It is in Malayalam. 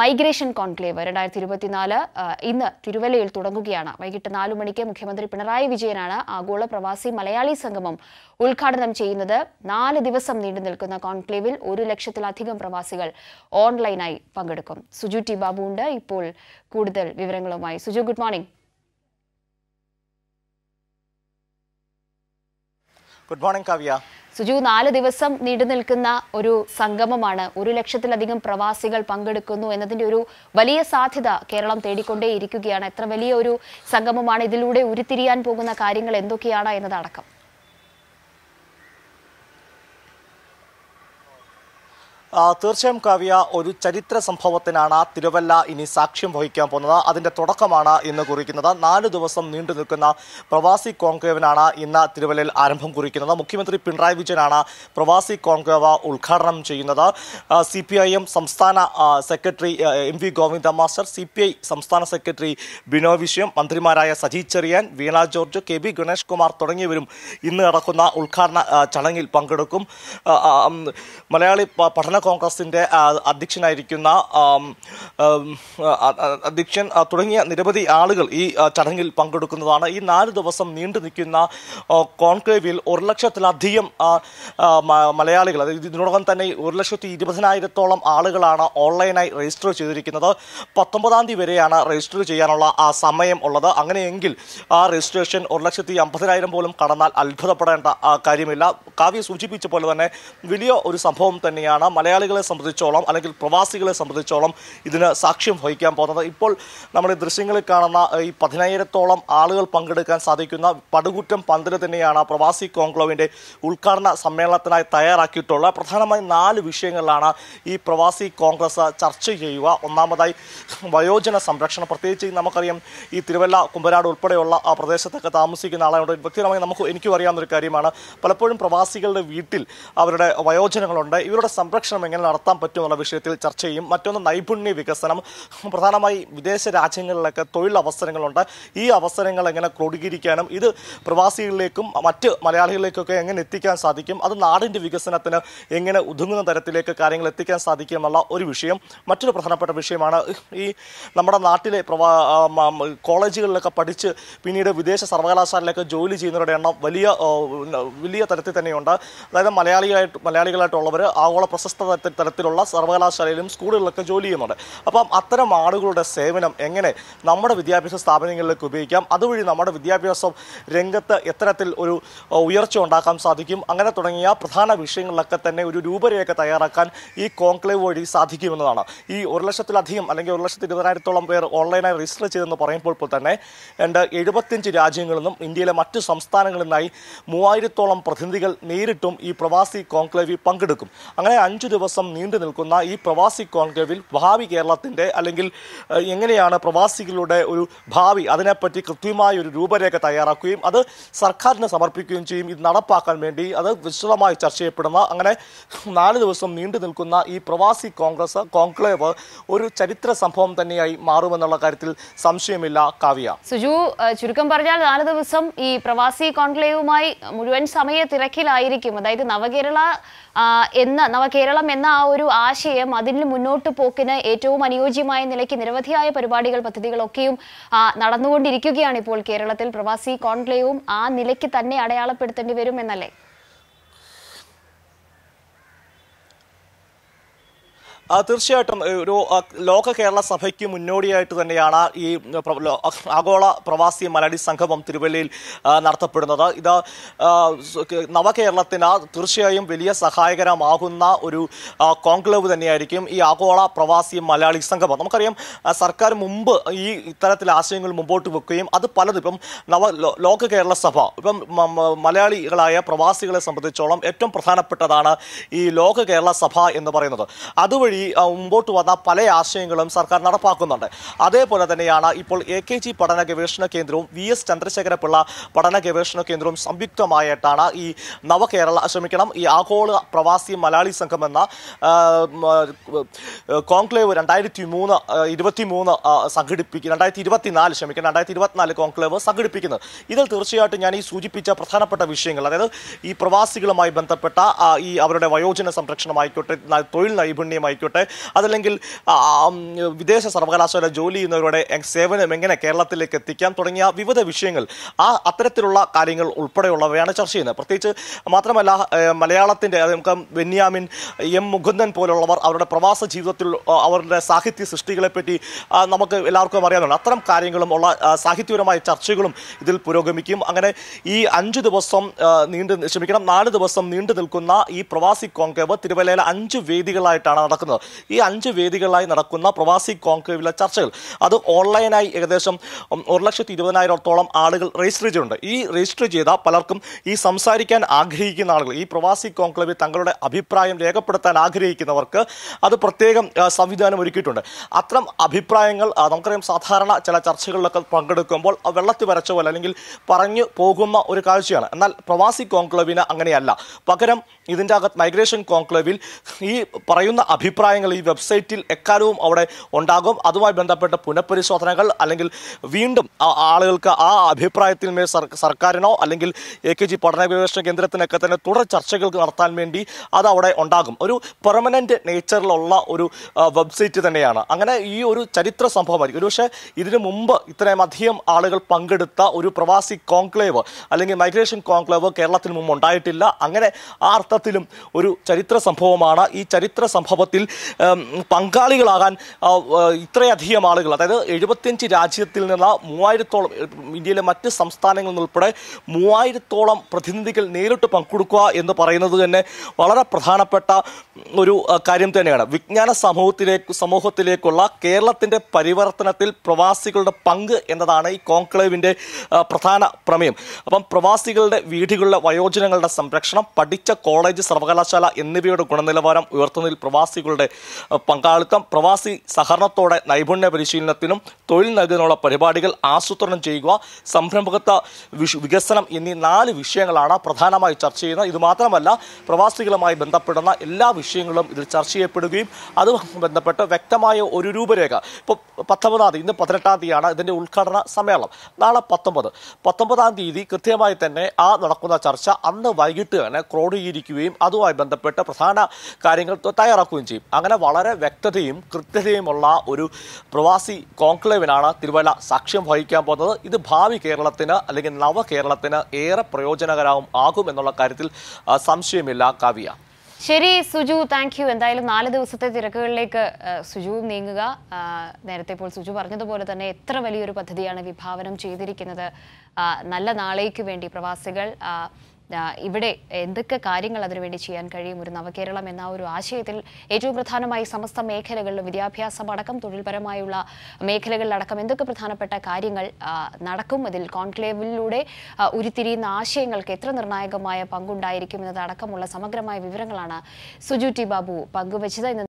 മൈഗ്രേഷൻ കോൺക്ലേവ് രണ്ടായിരത്തി ഇരുപത്തിനാല് ഇന്ന് തിരുവല്ലയിൽ തുടങ്ങുകയാണ് വൈകിട്ട് നാലു മണിക്ക് മുഖ്യമന്ത്രി പിണറായി വിജയനാണ് ആഗോള പ്രവാസി മലയാളി സംഗമം ഉദ്ഘാടനം ചെയ്യുന്നത് നാല് ദിവസം നീണ്ടു നിൽക്കുന്ന കോൺക്ലേവിൽ ഒരു ലക്ഷത്തിലധികം പ്രവാസികൾ ഓൺലൈനായി പങ്കെടുക്കും സുജു ടി ബാബുണ്ട് ഇപ്പോൾ കൂടുതൽ വിവരങ്ങളുമായി Suju good morning good morning Kavya Suju നാല് ദിവസം നീണ്ടു നിൽക്കുന്ന ഒരു സംഗമമാണ് ഒരു ലക്ഷത്തിലധികം പ്രവാസികൾ പങ്കെടുക്കുന്നു എന്നതിൻ്റെ ഒരു വലിയ സാധ്യത കേരളം തേടിക്കൊണ്ടേയിരിക്കുകയാണ് എത്ര വലിയ ഒരു സംഗമമാണ് ഇതിലൂടെ ഉരുത്തിരിയാൻ പോകുന്ന കാര്യങ്ങൾ എന്തൊക്കെയാണ് എന്നതടക്കം തീർച്ചയായും കാവ്യ ഒരു ചരിത്ര സംഭവത്തിനാണ് തിരുവല്ല ഇനി സാക്ഷ്യം വഹിക്കാൻ പോകുന്നത് അതിന്റെ തുടക്കമാണ് ഇന്ന് കുറിക്കുന്നത് നാല് ദിവസം നീണ്ടു നിൽക്കുന്ന പ്രവാസി കോൺക്ലേവിനാണ് ഇന്ന് തിരുവല്ലയിൽ ആരംഭം കുറിക്കുന്നത് മുഖ്യമന്ത്രി പിണറായി വിജയനാണ് പ്രവാസി കോൺക്ലേവ് ഉദ്ഘാടനം ചെയ്യുന്നത് സി പി ഐ എം സംസ്ഥാന secretary M V Govinda master C P I സംസ്ഥാന സെക്രട്ടറി ബിനോ വിഷയം മന്ത്രിമാരായ Saji Cheriyan Veena George K B Ganesh Kumar തുടങ്ങിയവരും ഇന്ന് നടക്കുന്ന ഉദ്ഘാടന ചടങ്ങിൽ പങ്കെടുക്കും മലയാളി പഠന കോൺഗ്രസിന്റെ അധ്യക്ഷനായിരിക്കുന്ന അധ്യക്ഷൻ തുടങ്ങിയ നിരവധി ആളുകൾ ഈ ചടങ്ങിൽ പങ്കെടുക്കുന്നതാണ് ഈ നാല് ദിവസം നീണ്ടു നിൽക്കുന്ന കോൺക്ലേവിൽ ഒരു ലക്ഷത്തിലധികം മലയാളികൾ അതായത് ഇതിനോടകം തന്നെ ഒരു ലക്ഷത്തി ഇരുപതിനായിരത്തോളം ആളുകളാണ് ഓൺലൈനായി രജിസ്റ്റർ ചെയ്തിരിക്കുന്നത് പത്തൊമ്പതാം തീയതി വരെയാണ് രജിസ്റ്റർ ചെയ്യാനുള്ള ആ സമയം ഉള്ളത് അങ്ങനെയെങ്കിൽ ആ രജിസ്ട്രേഷൻ ഒരു ലക്ഷത്തി അമ്പതിനായിരം പോലും കടന്നാൽ അത്ഭുതപ്പെടേണ്ട കാര്യമില്ല കാവ്യ സൂചിപ്പിച്ച പോലെ തന്നെ വലിയ ഒരു സംഭവം തന്നെയാണ് മലയാള മലയാളികളെ സംബന്ധിച്ചോളം അല്ലെങ്കിൽ പ്രവാസികളെ സംബന്ധിച്ചോളം ഇതിന് സാക്ഷ്യം വഹിക്കാൻ പോകുന്നത് ഇപ്പോൾ നമ്മൾ ഈ ദൃശ്യങ്ങളിൽ കാണുന്ന ഈ പതിനായിരത്തോളം ആളുകൾ പങ്കെടുക്കാൻ സാധിക്കുന്ന പടുകുറ്റം പന്തിന് തന്നെയാണ് പ്രവാസി കോൺക്ലോവിൻ്റെ ഉദ്ഘാടന സമ്മേളനത്തിനായി തയ്യാറാക്കിയിട്ടുള്ള പ്രധാനമായും നാല് വിഷയങ്ങളിലാണ് ഈ പ്രവാസി കോൺഗ്രസ് ചർച്ച ചെയ്യുക ഒന്നാമതായി വയോജന സംരക്ഷണം പ്രത്യേകിച്ച് നമുക്കറിയാം ഈ തിരുവല്ല കുമ്പനാട് ഉൾപ്പെടെയുള്ള ആ പ്രദേശത്തൊക്കെ താമസിക്കുന്ന ആളായതുകൊണ്ട് വ്യക്തിപരമായി നമുക്ക് എനിക്കും അറിയാവുന്ന ഒരു കാര്യമാണ് പലപ്പോഴും പ്രവാസികളുടെ വീട്ടിൽ അവരുടെ വയോജനങ്ങളുണ്ട് ഇവരുടെ സംരക്ഷണം എങ്ങനെ നടത്താൻ പറ്റും എന്നുള്ള വിഷയത്തിൽ ചർച്ച ചെയ്യും മറ്റൊന്ന് നൈപുണ്യ വികസനം പ്രധാനമായി വിദേശ രാജ്യങ്ങളിലൊക്കെ തൊഴിലവസരങ്ങളുണ്ട് ഈ അവസരങ്ങൾ എങ്ങനെ ക്രോഡീകരിക്കാനും ഇത് പ്രവാസികളിലേക്കും മറ്റ് മലയാളികളിലേക്കൊക്കെ എങ്ങനെ എത്തിക്കാൻ സാധിക്കും അത് നാടിൻ്റെ വികസനത്തിന് എങ്ങനെ ഒതുങ്ങുന്ന തരത്തിലേക്ക് കാര്യങ്ങൾ എത്തിക്കാൻ സാധിക്കും എന്നുള്ള ഒരു വിഷയം മറ്റൊരു പ്രധാനപ്പെട്ട വിഷയമാണ് ഈ നമ്മുടെ നാട്ടിലെ പ്രവാ കോളേജുകളിലൊക്കെ പഠിച്ച് പിന്നീട് വിദേശ സർവകലാശാലയിലൊക്കെ ജോലി ചെയ്യുന്നവരുടെ എണ്ണം വലിയ വലിയ തരത്തിൽ തന്നെയുണ്ട് അതായത് മലയാളിയായിട്ട് മലയാളികളായിട്ടുള്ളവർ ആഗോള പ്രശസ്ത അല്ലാത്ത തരത്തിലുള്ള സർവകലാശാലയിലും സ്കൂളുകളിലൊക്കെ ജോലി ചെയ്യുന്നുണ്ട് അപ്പം അത്തരം ആളുകളുടെ സേവനം എങ്ങനെ നമ്മുടെ വിദ്യാഭ്യാസ സ്ഥാപനങ്ങളിലേക്ക് ഉപയോഗിക്കാം അതുവഴി നമ്മുടെ വിദ്യാഭ്യാസം രംഗത്ത് എത്തരത്തിൽ ഒരു ഉയർച്ച ഉണ്ടാക്കാൻ സാധിക്കും അങ്ങനെ തുടങ്ങിയ പ്രധാന വിഷയങ്ങളിലൊക്കെ തന്നെ ഒരു രൂപരേഖ തയ്യാറാക്കാൻ ഈ കോൺക്ലേവ് വഴി സാധിക്കുമെന്നതാണ് ഈ ഒരു ലക്ഷത്തിലധികം അല്ലെങ്കിൽ ഒരു ലക്ഷത്തി ഇരുപതിനായിരത്തോളം പേർ ഓൺലൈനായി രജിസ്റ്റർ ചെയ്തെന്ന് പറയുമ്പോൾ തന്നെ രണ്ട് എഴുപത്തിയഞ്ച് രാജ്യങ്ങളിൽ നിന്നും ഇന്ത്യയിലെ മറ്റു സംസ്ഥാനങ്ങളിൽ നിന്നായി മൂവായിരത്തോളം പ്രതിനിധികൾ നേരിട്ടും ഈ പ്രവാസി കോൺക്ലേവിൽ പങ്കെടുക്കും അങ്ങനെ അഞ്ചു ദിവസം നീണ്ടു നിൽക്കുന്ന ഈ പ്രവാസി കോൺക്ലേവിൽ ഭാവി കേരളത്തിൻ്റെ അല്ലെങ്കിൽ എങ്ങനെയാണ് പ്രവാസികളുടെ ഒരു ഭാവി അതിനെപ്പറ്റി കൃത്യമായ ഒരു രൂപരേഖ തയ്യാറാക്കുകയും അത് സർക്കാരിന് സമർപ്പിക്കുകയും ചെയ്യും ഇത് നടപ്പാക്കാൻ വേണ്ടി അത് വിശദമായി ചർച്ച ചെയ്യപ്പെടുന്ന അങ്ങനെ നാല് ദിവസം നീണ്ടു നിൽക്കുന്ന ഈ പ്രവാസി കോൺഗ്രസ് കോൺക്ലേവ് ഒരു ചരിത്ര സംഭവം തന്നെയായി മാറുമെന്നുള്ള കാര്യത്തിൽ സംശയമില്ല കാവ്യ സുജു ചുരുക്കം പറഞ്ഞാൽ നാല് ദിവസം ഈ പ്രവാസി കോൺക്ലേവുമായി മുഴുവൻ സമയ തിരക്കിലായിരിക്കും അതായത് നവകേരള എന്ന നവകേരളം ജീവിതം എന്ന ആ ഒരു ആശയം അതിന് മുന്നോട്ട് പോക്കിന് ഏറ്റവും അനുയോജ്യമായ നിലയ്ക്ക് നിരവധിയായ പരിപാടികൾ പദ്ധതികളൊക്കെയും നടന്നുകൊണ്ടിരിക്കുകയാണ് ഇപ്പോൾ കേരളത്തിൽ പ്രവാസി കോൺക്ലേവും ആ നിലയ്ക്ക് തന്നെ അടയാളപ്പെടുത്തേണ്ടി വരും എന്നല്ലേ തീർച്ചയായിട്ടും ഒരു ലോക കേരള സഭയ്ക്ക് മുന്നോടിയായിട്ട് തന്നെയാണ് ഈ ആഗോള പ്രവാസി മലയാളി സംഗമം തിരുവല്ലയിൽ നടത്തപ്പെടുന്നത് ഇത് നവകേരളത്തിന് തീർച്ചയായും വലിയ സഹായകരമാകുന്ന ഒരു കോൺക്ലേവ് തന്നെയായിരിക്കും ഈ ആഗോള പ്രവാസി മലയാളി സംഗമം നമുക്കറിയാം സർക്കാർ മുമ്പ് ഈ ഇത്തരത്തിലെ ആശയങ്ങൾ മുമ്പോട്ട് വെക്കുകയും അത് പലതും ഇപ്പം നവ ലോക കേരള സഭ ഇപ്പം മലയാളികളായ പ്രവാസികളെ സംബന്ധിച്ചോളം ഏറ്റവും പ്രധാനപ്പെട്ടതാണ് ഈ ലോക കേരള സഭ എന്ന് പറയുന്നത് അതുവഴി ഈ മുമ്പോട്ട് വന്ന പല ആശയങ്ങളും സർക്കാർ നടപ്പാക്കുന്നുണ്ട് അതേപോലെ തന്നെയാണ് ഇപ്പോൾ എ കെ ജി പഠന ഗവേഷണ കേന്ദ്രവും വി എസ് ചന്ദ്രശേഖരപിള്ള പഠന ഗവേഷണ കേന്ദ്രവും സംയുക്തമായിട്ടാണ് ഈ നവകേരള ക്ഷമിക്കണം ഈ ആഗോള പ്രവാസി മലയാളി സംഘം എന്ന കോൺക്ലേവ് രണ്ടായിരത്തി മൂന്ന് ഇരുപത്തി മൂന്ന് സംഘടിപ്പിക്കുന്നു രണ്ടായിരത്തി നാല് ക്ഷമിക്കണം രണ്ടായിരത്തി ഇരുപത്തിനാല് കോൺക്ലേവ് സംഘടിപ്പിക്കുന്നത് ഇതിൽ തീർച്ചയായിട്ടും ഞാൻ ഈ സൂചിപ്പിച്ച പ്രധാനപ്പെട്ട വിഷയങ്ങൾ അതായത് ഈ പ്രവാസികളുമായി ബന്ധപ്പെട്ട ഈ അവരുടെ വയോജന സംരക്ഷണമായിക്കോട്ടെ തൊഴിൽ നൈപുണ്യമായിക്കോട്ടെ ആയിക്കോട്ടെ അതല്ലെങ്കിൽ വിദേശ സർവകലാശാല ജോലി ചെയ്യുന്നവരുടെ സേവനം എങ്ങനെ കേരളത്തിലേക്ക് എത്തിക്കാം തുടങ്ങിയ വിവിധ വിഷയങ്ങൾ ആ അത്തരത്തിലുള്ള കാര്യങ്ങൾ ഉൾപ്പെടെയുള്ളവയാണ് ചർച്ച ചെയ്യുന്നത് പ്രത്യേകിച്ച് മാത്രമല്ല മലയാളത്തിൻ്റെ നമുക്ക് ബെന്യാമിൻ എം മുകുന്ദൻ പോലുള്ളവർ അവരുടെ പ്രവാസ ജീവിതത്തിൽ അവരുടെ സാഹിത്യ സൃഷ്ടികളെപ്പറ്റി നമുക്ക് എല്ലാവർക്കും അറിയാവുന്നതാണ് അത്തരം കാര്യങ്ങളും ഉള്ള സാഹിത്യപരമായ ചർച്ചകളും ഇതിൽ പുരോഗമിക്കും അങ്ങനെ ഈ അഞ്ച് ദിവസം നീണ്ടു ക്ഷമിക്കണം നാല് ദിവസം നീണ്ടു നിൽക്കുന്ന ഈ പ്രവാസി കോൺക്ലേവ് തിരുവല്ലയിലെ അഞ്ച് വേദികളായിട്ടാണ് നടക്കുന്നത് നടക്കുന്നത് ഈ അഞ്ച് വേദികളിലായി നടക്കുന്ന പ്രവാസി കോൺക്ലേവിലെ ചർച്ചകൾ അത് ഓൺലൈനായി ഏകദേശം ഒരു ലക്ഷത്തി ഇരുപതിനായിരത്തോളം ആളുകൾ രജിസ്റ്റർ ചെയ്തിട്ടുണ്ട് ഈ രജിസ്റ്റർ ചെയ്ത പലർക്കും ഈ സംസാരിക്കാൻ ആഗ്രഹിക്കുന്ന ആളുകൾ ഈ പ്രവാസി കോൺക്ലേവിൽ തങ്ങളുടെ അഭിപ്രായം രേഖപ്പെടുത്താൻ ആഗ്രഹിക്കുന്നവർക്ക് അത് പ്രത്യേകം സംവിധാനം ഒരുക്കിയിട്ടുണ്ട് അത്തരം അഭിപ്രായങ്ങൾ നമുക്കറിയാം സാധാരണ ചില ചർച്ചകളിലൊക്കെ പങ്കെടുക്കുമ്പോൾ വെള്ളത്തിൽ വരച്ച പോലെ അല്ലെങ്കിൽ പറഞ്ഞു പോകുന്ന ഒരു കാഴ്ചയാണ് എന്നാൽ പ്രവാസി കോൺക്ലേവിന് അങ്ങനെയല്ല പകരം ഇതിൻ്റെ അകത്ത് മൈഗ്രേഷൻ കോൺക്ലേവിൽ ഈ പറയുന്ന അഭിപ്രായം അഭിപ്രായങ്ങൾ ഈ വെബ്സൈറ്റിൽ എക്കാലവും അവിടെ ഉണ്ടാകും അതുമായി ബന്ധപ്പെട്ട പുനഃപരിശോധനകൾ അല്ലെങ്കിൽ വീണ്ടും ആളുകൾക്ക് ആ മേൽ സർക്കാരിനോ അല്ലെങ്കിൽ എ കെ ജി പഠന ഗവേഷണ കേന്ദ്രത്തിനൊക്കെ തന്നെ തുടർ ചർച്ചകൾക്ക് നടത്താൻ വേണ്ടി അത് അവിടെ ഉണ്ടാകും ഒരു പെർമനൻ്റ് നേച്ചറിലുള്ള ഒരു വെബ്സൈറ്റ് തന്നെയാണ് അങ്ങനെ ഈ ഒരു ചരിത്ര സംഭവമായിരിക്കും ഒരുപക്ഷെ ഇതിനു മുമ്പ് ഇത്രയും അധികം ആളുകൾ പങ്കെടുത്ത ഒരു പ്രവാസി കോൺക്ലേവ് അല്ലെങ്കിൽ മൈഗ്രേഷൻ കോൺക്ലേവ് കേരളത്തിന് മുമ്പ് ഉണ്ടായിട്ടില്ല അങ്ങനെ ആ അർത്ഥത്തിലും ഒരു ചരിത്ര സംഭവമാണ് ഈ ചരിത്ര സംഭവത്തിൽ പങ്കാളികളാകാൻ ഇത്രയധികം ആളുകൾ അതായത് എഴുപത്തിയഞ്ച് രാജ്യത്തിൽ നിന്നുള്ള മൂവായിരത്തോളം ഇന്ത്യയിലെ മറ്റ് സംസ്ഥാനങ്ങളിൽ നിന്നുൾപ്പെടെ മൂവായിരത്തോളം പ്രതിനിധികൾ നേരിട്ട് പങ്കെടുക്കുക എന്ന് പറയുന്നത് തന്നെ വളരെ പ്രധാനപ്പെട്ട ഒരു കാര്യം തന്നെയാണ് വിജ്ഞാന സമൂഹത്തിലേക്ക് സമൂഹത്തിലേക്കുള്ള കേരളത്തിൻ്റെ പരിവർത്തനത്തിൽ പ്രവാസികളുടെ പങ്ക് എന്നതാണ് ഈ കോൺക്ലേവിൻ്റെ പ്രധാന പ്രമേയം അപ്പം പ്രവാസികളുടെ വീടുകളിലെ വയോജനങ്ങളുടെ സംരക്ഷണം പഠിച്ച കോളേജ് സർവകലാശാല എന്നിവയുടെ ഗുണനിലവാരം ഉയർത്തുന്നതിൽ പ്രവാസികളുടെ സംഘങ്ങളുടെ പങ്കാളിത്തം പ്രവാസി സഹകരണത്തോടെ നൈപുണ്യ പരിശീലനത്തിനും തൊഴിൽ നൽകുന്നതിനുള്ള പരിപാടികൾ ആസൂത്രണം ചെയ്യുക സംരംഭകത്വ വികസനം എന്നീ നാല് വിഷയങ്ങളാണ് പ്രധാനമായി ചർച്ച ചെയ്യുന്നത് ഇതുമാത്രമല്ല പ്രവാസികളുമായി ബന്ധപ്പെടുന്ന എല്ലാ വിഷയങ്ങളും ഇതിൽ ചർച്ച ചെയ്യപ്പെടുകയും അത് ബന്ധപ്പെട്ട് വ്യക്തമായ ഒരു രൂപരേഖ ഇപ്പോൾ പത്തൊമ്പതാം തീയതി ഇന്ന് പതിനെട്ടാം തീയതിയാണ് ഇതിൻ്റെ ഉദ്ഘാടന സമ്മേളനം നാളെ പത്തൊമ്പത് പത്തൊമ്പതാം തീയതി കൃത്യമായി തന്നെ ആ നടക്കുന്ന ചർച്ച അന്ന് വൈകിട്ട് തന്നെ ക്രോഡീകരിക്കുകയും അതുമായി ബന്ധപ്പെട്ട് പ്രധാന കാര്യങ്ങൾ തയ്യാറാക്കുകയും ചെയ്യും അങ്ങനെ വളരെ വ്യക്തതയും കൃത്യതയുമുള്ള ഒരു പ്രവാസി കോൺക്ലേവിനാണ് തിരുവല്ല സാക്ഷ്യം വഹിക്കാൻ പോകുന്നത് ഇത് ഭാവി കേരളത്തിന് അല്ലെങ്കിൽ നവ കേരളത്തിന് ഏറെ പ്രയോജനകരവും ആകും എന്നുള്ള കാര്യത്തിൽ സംശയമില്ല കാവ്യ ശരി സുജു താങ്ക് യു എന്തായാലും നാല് ദിവസത്തെ തിരക്കുകളിലേക്ക് സുജുവും നീങ്ങുക നേരത്തെ ഇപ്പോൾ സുജു പറഞ്ഞതുപോലെ തന്നെ എത്ര വലിയൊരു പദ്ധതിയാണ് വിഭാവനം ചെയ്തിരിക്കുന്നത് നല്ല നാളേക്ക് വേണ്ടി പ്രവാസികൾ ഇവിടെ എന്തൊക്കെ കാര്യങ്ങൾ അതിനുവേണ്ടി ചെയ്യാൻ കഴിയും ഒരു നവകേരളം എന്ന ഒരു ആശയത്തിൽ ഏറ്റവും പ്രധാനമായി സമസ്ത മേഖലകളിലും അടക്കം തൊഴിൽപരമായുള്ള മേഖലകളിലടക്കം എന്തൊക്കെ പ്രധാനപ്പെട്ട കാര്യങ്ങൾ നടക്കും അതിൽ കോൺക്ലേവിലൂടെ ഉരുത്തിരിയുന്ന ആശയങ്ങൾക്ക് എത്ര നിർണായകമായ പങ്കുണ്ടായിരിക്കും എന്നതടക്കമുള്ള സമഗ്രമായ വിവരങ്ങളാണ് സുജു ടി ബാബു പങ്കുവച്ചത്